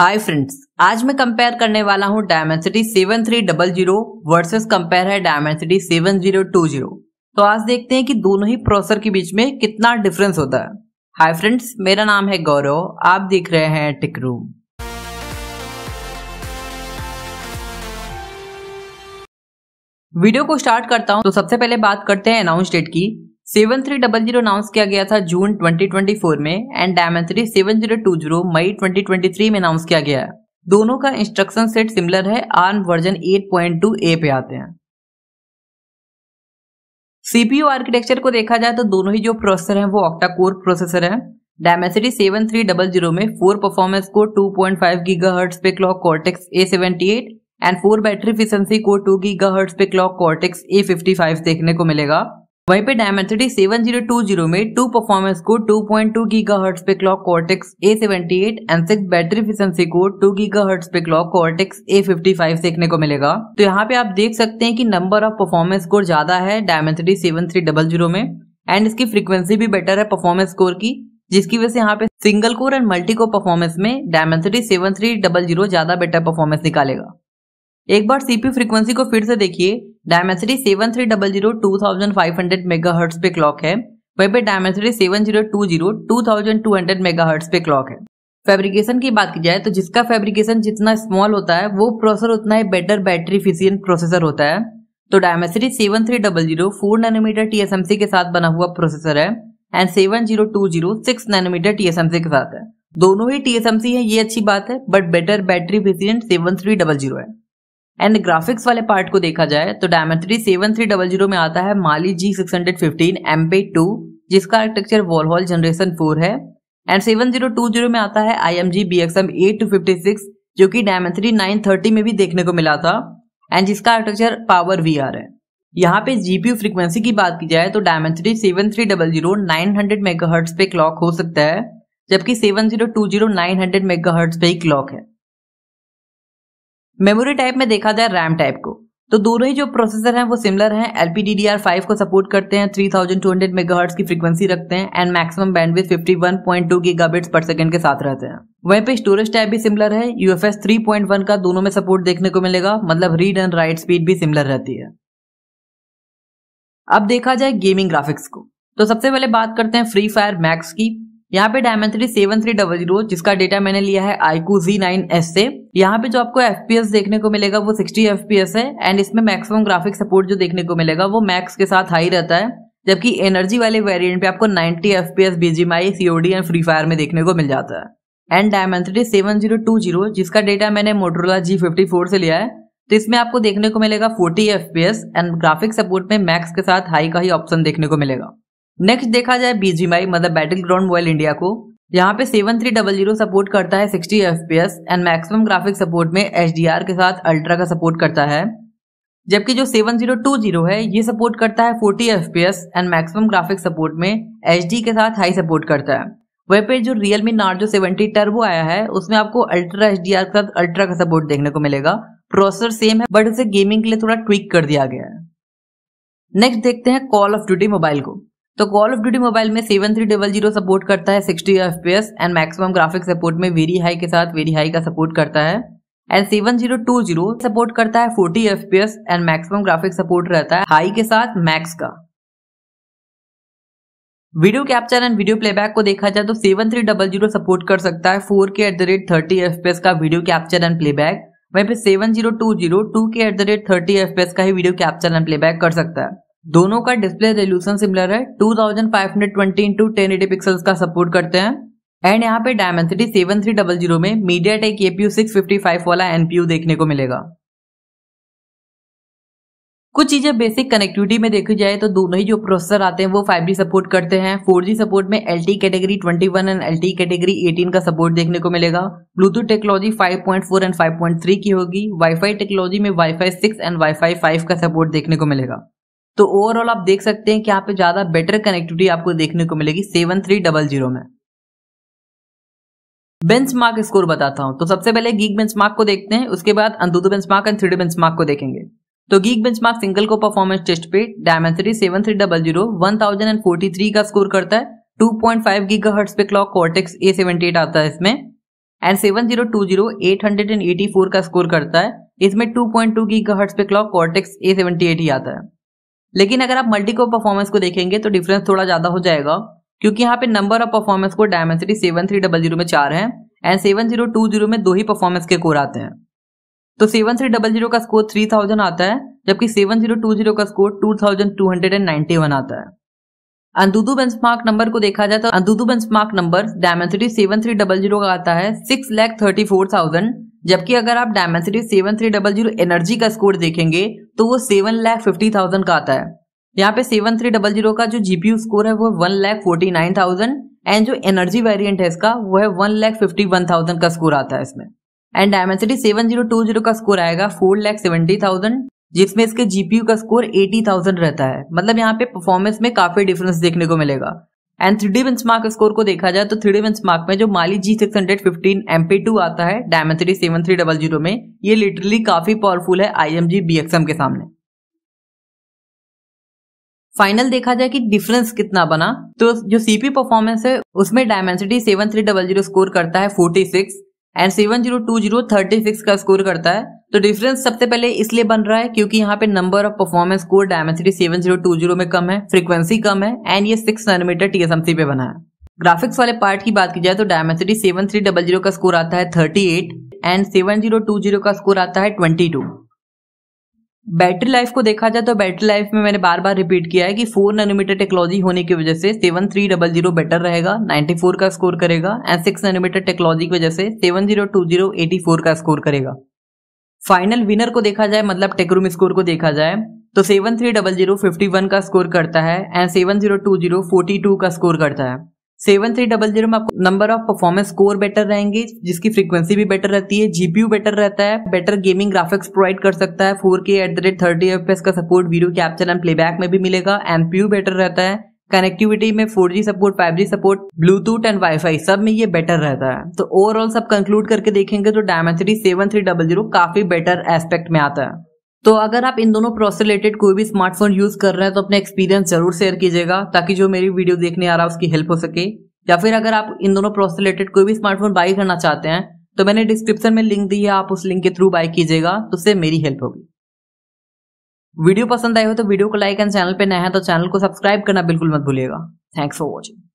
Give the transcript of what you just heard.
hi friends आज मैं compare करने वाला हूं डायमेंसिटी 7300 वर्सेस कंपेयर है डायमेंसिटी 7020 तो आज देखते हैं कि दोनों ही प्रोसेसर के बीच में कितना डिफरेंस होता है हाय फ्रेंड्स मेरा नाम है गौरव आप देख रहे हैं टिक रूम वीडियो को स्टार्ट करता हूं तो सबसे पहले बात करते हैं अनाउंस डेट की seven three double zero announce किया गया था जून 2024 में and Dimensity three seven zero two zero मई 2023 में अनाउंस किया गया है दोनों का इंस्ट्रक्शन सेट सिमिलर है आर्म वर्जन 8.2 ए पे आते हैं सीपीयू आर्किटेक्चर को देखा जाए तो दोनों ही जो प्रोसेसर हैं वो ऑक्टा कोर प्रोसेसर है Dimensity seven three double zero में फोर परफॉर्मेंस को two point five gigahertz पे clock Cortex A seventy eight and four battery efficiency को टू गीगा हर्ट्स पे clock Cortex A fifty five देखने को मिलेगा वहीं पे डायमेंसिटी 7020 में टू परफॉर्मेंस को 2.2 पॉइंट गीगाहर्ट्ज पे clock Cortex A78 and six battery efficiency को 2 गीगाहर्ट्ज पे क्लॉक कॉर्टेक्स A55 देखने को मिलेगा तो यहाँ पे आप देख सकते हैं कि नंबर ऑफ परफॉर्मेंस स्कोर ज्यादा है डायमेंसिटी जीरो में एंड इसकी फ्रीक्वेंसी भी बेटर है परफॉर्मेंस स्कोर की जिसकी वजह से यहाँ पे single core and multi core performance में Dimensity seven three double zero ज्यादा बेटर परफॉर्मेंस निकालेगा एक बार सीपी फ्रीक्वेंसी को फिर से देखिए Dimensity seven three double zero two thousand five hundred megahertz पे क्लॉक है वहीं पे Dimensity seven zero two zero two thousand two hundred megahertz पे क्लॉक है फैब्रिकेशन की बात की जाए तो जिसका फैब्रिकेशन जितना स्मॉल होता है वो प्रोसेसर उतना ही बेटर बैटरी इफिशियंट प्रोसेसर होता है तो Dimensity seven three double zero four nanometer TSMC के साथ बना हुआ प्रोसेसर है and seven zero two zero six nanometer TSMC के साथ है दोनों ही टीएसएमसी है ये अच्छी बात है but better battery efficient seven three double zero है एंड ग्राफिक्स वाले पार्ट को देखा जाए तो Dimensity seven three double zero में आता है Mali G six hundred fifteen M पे टू जिसका आर्किटेक्चर वॉलहॉल जनरेशन फोर है and seven zero two zero में आता है I M G B X M eight two fifty six जो की डायमेट्री नाइन थर्टी में भी देखने को मिला था एंड जिसका आर्किटेक्चर पावर वी आर है यहाँ पे जीपीयू फ्रीक्वेंसी की बात की जाए तो Dimensity seven three double zero nine hundred megahertz पे क्लॉक हो सकता है जबकि seven zero two zero nine hundred megahertz पे ही क्लॉक है मेमोरी टाइप में देखा जाए रैम टाइप को तो दोनों ही जो प्रोसेसर हैं वो सिमिलर हैं LPDDR5 को सपोर्ट करते हैं 3200 मेगाहर्ट्ज की फ्रीक्वेंसी रखते हैं and maximum bandwidth 51.2 gigabits per second के साथ रहते हैं वहीं पे स्टोरेज टाइप भी सिमिलर है यूएफएस 3.1 का दोनों में सपोर्ट देखने को मिलेगा मतलब रीड एंड राइट स्पीड भी सिमिलर रहती है अब देखा जाए गेमिंग ग्राफिक्स को तो सबसे पहले बात करते हैं फ्री फायर मैक्स की यहाँ पे three seven three double zero जिसका डेटा मैंने लिया है आईकू जी नाइन एस से यहाँ पे जो आपको एफपीएस देखने को मिलेगा वो सिक्सटी एफपीएस है एंड इसमें मैक्सिमम ग्राफिक सपोर्ट जो देखने को मिलेगा वो मैक्स के साथ हाई रहता है जबकि एनर्जी वाले वेरिएंट पे आपको 90 F P S BGMI COD and Free Fire में देखने को मिल जाता है and Dimensity seven zero two zero जिसका डेटा मैंने मोटरोला जी फिफ्टी फोर से लिया है तो इसमें आपको देखने को मिलेगा forty F P S and graphic support में मैक्स के साथ हाई का ही ऑप्शन देखने को मिलेगा नेक्स्ट देखा जाए बीजीएमआई मतलब बैटल ग्राउंड मोबाइल इंडिया को यहाँ पे seven three double zero support करता है sixty F P S and maximum graphic support में एच डी आर के साथ अल्ट्रा का सपोर्ट करता है जबकि जो सेवन जीरो टू जीरो है ये सपोर्ट करता है forty F P S and maximum graphic support में एच डी के साथ हाई सपोर्ट करता है वहीं पे जो Realme Narzo seventy Turbo आया है उसमें आपको अल्ट्रा एच डी आर के साथ अल्ट्रा का सपोर्ट देखने को मिलेगा प्रोसेसर सेम है बट उसे गेमिंग के लिए थोड़ा ट्विक कर दिया गया है नेक्स्ट देखते हैं कॉल ऑफ ड्यूटी मोबाइल को तो कॉल ऑफ ड्यूटी मोबाइल में seven three double zero support करता है sixty F P S and maximum graphic support में वेरी हाई के साथ वेरी हाई का सपोर्ट करता है and seven zero two zero support करता है forty F P S and maximum graphic support रहता है हाई के साथ मैक्स का video capture and video playback को देखा जाए तो seven three double zero support कर सकता है four K at the rate thirty F P S का वीडियो कैप्चर एंड प्लेबैक वहीं पर seven zero two zero two K at the rate thirty F P S का ही video capture and playback कर सकता है दोनों का डिस्प्ले रेजोल्यूशन सिमिलर है 2520 thousand five hundred twenty into ten eighty pixels का सपोर्ट करते हैं एंड यहाँ पे Dimensity seven three double zero में MediaTek APU six fifty five वाला एनपीयू देखने को मिलेगा कुछ चीजें बेसिक कनेक्टिविटी में देखी जाए तो दोनों ही जो प्रोसेसर आते हैं वो 5G सपोर्ट करते हैं 4G सपोर्ट में LTE category 21 and LTE category 18 का सपोर्ट देखने को मिलेगा ब्लूटूथ टेक्नोलॉजी 5.4 एंड 5.3 की होगी वाईफाई टेक्नोलॉजी में वाईफाई 6 एंड वाईफाई 5 का सपोर्ट देखने को मिलेगा तो ओवरऑल आप देख सकते हैं कि यहाँ पे ज्यादा बेटर कनेक्टिविटी आपको देखने को मिलेगी सेवन थ्री डबल जीरो में बेंच मार्क स्कोर बताता हूं तो सबसे पहले गीक बेंच मार्क को देखते हैं उसके बाद benchmark and three mark को देखेंगे तो गीक मार्क सिंगल को परफॉर्मेंस टेस्ट पे Dimensity seven three double zero one thousand and forty three का स्कोर करता है two point five gigahertz पे clock Cortex A seventy eight आता है इसमें and seven zero two zero eight hundred and eighty four का score करता है इसमें two point two gigahertz पे clock Cortex A seventy eight ही आता है लेकिन अगर आप मल्टी को परफॉर्मेंस को देखेंगे तो डिफरेंस थोड़ा ज्यादा हो जाएगा क्योंकि यहाँ पे नंबर ऑफ परफॉर्मेंस को Dimensity seven three double zero में चार है and seven zero two zero में दो ही परफॉर्मेंस के कोर आते हैं तो सेवन थ्री डबल जीरो का स्कोर थ्री थाउजेंड आता है जबकि सेवन जीरो टू जीरो का score two thousand two hundred and ninety one आता है अंदुदू बेंचमार्क नंबर को देखा जाए तो AnTuTu benchmark number Dimensity seven three double zero का आता है six lakh thirty four thousand जबकि अगर आप Dimensity seven three double zero energy का स्कोर देखेंगे तो वो सेवन लैख फिफ्टी थाउजेंड का आता है यहाँ पे सेवन थ्री डबल जीरो का जो जीपीयू स्कोर है वो one lakh forty nine thousand and जो एनर्जी वेरिएंट है इसका वो है one lakh fifty one thousand का स्कोर आता है इसमें and Dimensity seven zero two zero का स्कोर आएगा फोर लैख सेवेंटी थाउजेंड जिसमें इसके जीपीयू का स्कोर एटी थाउजेंड रहता है मतलब यहाँ पे परफॉर्मेंस में काफी डिफरेंस देखने को मिलेगा and three D benchmark score को देखा जाए तो थ्री डी बेंचमार्क में जो Mali G six hundred fifteen M P two आता है three seven three double zero में ये लिटरली काफी पावरफुल है I M G B X M के सामने फाइनल देखा जाए कि डिफरेंस कितना बना तो जो सीपी परफॉर्मेंस है उसमें Dimensity seven three double zero score करता है forty six and seven zero two zero thirty six का स्कोर करता है तो डिफरेंस सबसे पहले इसलिए बन रहा है क्योंकि यहाँ पे number of performance score Dimensity seven zero two zero में कम है फ्रीक्वेंसी कम है एंड ये सिक्स नैनोमीटर टीएसएमसी पे बना है ग्राफिक्स वाले पार्ट की बात की जाए तो Dimensity seven three double zero का स्कोर आता है thirty eight and seven zero two zero का स्कोर आता है ट्वेंटी टू बैटरी लाइफ को देखा जाए तो बैटरी लाइफ में मैंने बार बार रिपीट किया है कि फोर नैनोमीटर टेक्नोलॉजी होने की वजह से seven three double zero better रहेगा नाइन्टी फोर का स्कोर करेगा एंड सिक्स नैनोमीटर टेक्नोलॉजी की वजह से seven zero two zero eighty four का स्कोर करेगा फाइनल विनर को देखा जाए मतलब टेकरूम स्कोर को देखा जाए तो seven three double zero fifty one का स्कोर करता है and seven zero two zero forty two का स्कोर करता है सेवन थ्री डबल जीरो में आपको number of performance score better रहेंगे जिसकी फ्रीक्वेंसी भी बेटर रहती है जीपीयू बेटर रहता है बेटर गेमिंग ग्राफिक्स प्रोवाइड कर सकता है four K at the rate thirty F का support video capture and playback में भी मिलेगा एमपीयू बेटर रहता है कनेक्टिविटी में 4G support 5G support Bluetooth and WiFi सब में ये बेटर रहता है तो ओवरऑल सब कंक्लूड करके देखेंगे तो Dimensity seven three double zero काफी बेटर एस्पेक्ट में आता है तो अगर आप इन दोनों प्रोसेस रिलेटेड कोई भी स्मार्टफोन यूज कर रहे हैं तो अपने एक्सपीरियंस जरूर शेयर कीजिएगा ताकि जो मेरी वीडियो देखने आ रहा है उसकी हेल्प हो सके या फिर अगर आप इन दोनों प्रोसेस रिलेटेड कोई भी स्मार्टफोन बाई करना चाहते हैं तो मैंने डिस्क्रिप्शन में लिंक दी है आप उस लिंक के थ्रू बाई कीजिएगा तो उससे मेरी हेल्प होगी वीडियो पसंद आई हो तो वीडियो को लाइक एंड चैनल पर नया है तो चैनल को सब्सक्राइब करना बिल्कुल मत भूलिएगा थैंक्स फॉर वॉचिंग